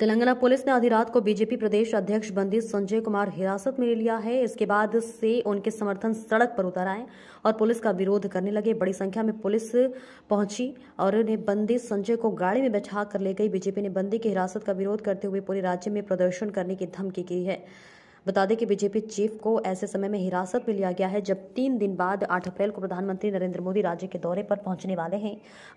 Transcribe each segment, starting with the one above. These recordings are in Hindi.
तेलंगाना पुलिस ने आधी रात को बीजेपी प्रदेश अध्यक्ष बंदी संजय कुमार हिरासत में ले लिया है इसके बाद से उनके समर्थन सड़क पर उतर आए और पुलिस का विरोध करने लगे बड़ी संख्या में पुलिस पहुंची और उन्हें बंदी संजय को गाड़ी में बैठा कर ले गई बीजेपी ने बंदी की हिरासत का विरोध करते हुए पूरे राज्य में प्रदर्शन करने की धमकी की है बता दें कि बीजेपी चीफ को ऐसे समय में हिरासत में लिया गया है जब तीन दिन बाद आठ अप्रैल को प्रधानमंत्री नरेंद्र मोदी राज्य के दौरे पर पहुंचने वाले हैं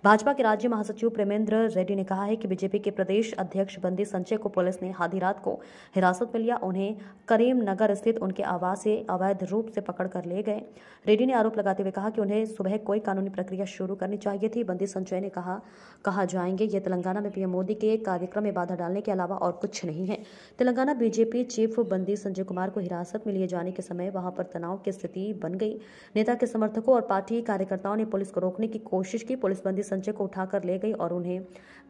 भाजपा के राज्य महासचिव प्रेमेंद्र रेड्डी ने कहा है कि बीजेपी के प्रदेश अध्यक्ष बंदी संजय को पुलिस ने आधी रात को हिरासत में लिया उन्हें करीमनगर स्थित उनके आवास से अवैध रूप से पकड़ कर ले गए रेड्डी ने आरोप लगाते हुए कहा कि उन्हें सुबह कोई कानूनी प्रक्रिया शुरू करनी चाहिए थी बंदी संजय ने कहा कहा जाएंगे ये तेलंगाना में पीएम मोदी के कार्यक्रम में बाधा डालने के अलावा और कुछ नहीं है तेलंगाना बीजेपी चीफ बंदी संजय संजय कुमार को हिरासत में लिए जाने के समय वहां पर तनाव की स्थिति बन गई नेता के समर्थकों और पार्टी कार्यकर्ताओं ने पुलिस को रोकने की कोशिश की पुलिस बंदी संजय को उठाकर ले गई और उन्हें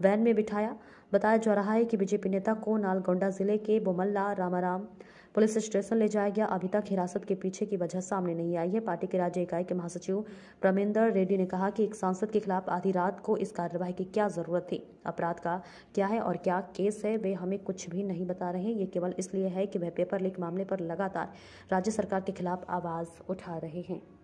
वैन में बिठाया बताया जा रहा है कि बीजेपी नेता को नालगोंडा जिले के बोमल्ला रामाराम पुलिस स्टेशन ले जाया गया अभी तक हिरासत के पीछे की वजह सामने नहीं आई है पार्टी के राज्य इकाई के महासचिव परमेंदर रेड्डी ने कहा कि एक सांसद के खिलाफ आधी रात को इस कार्यवाही की क्या जरूरत थी अपराध का क्या है और क्या केस है वे हमें कुछ भी नहीं बता रहे ये केवल इसलिए है कि वह पेपर लीक मामले पर लगातार राज्य सरकार के खिलाफ आवाज उठा रहे हैं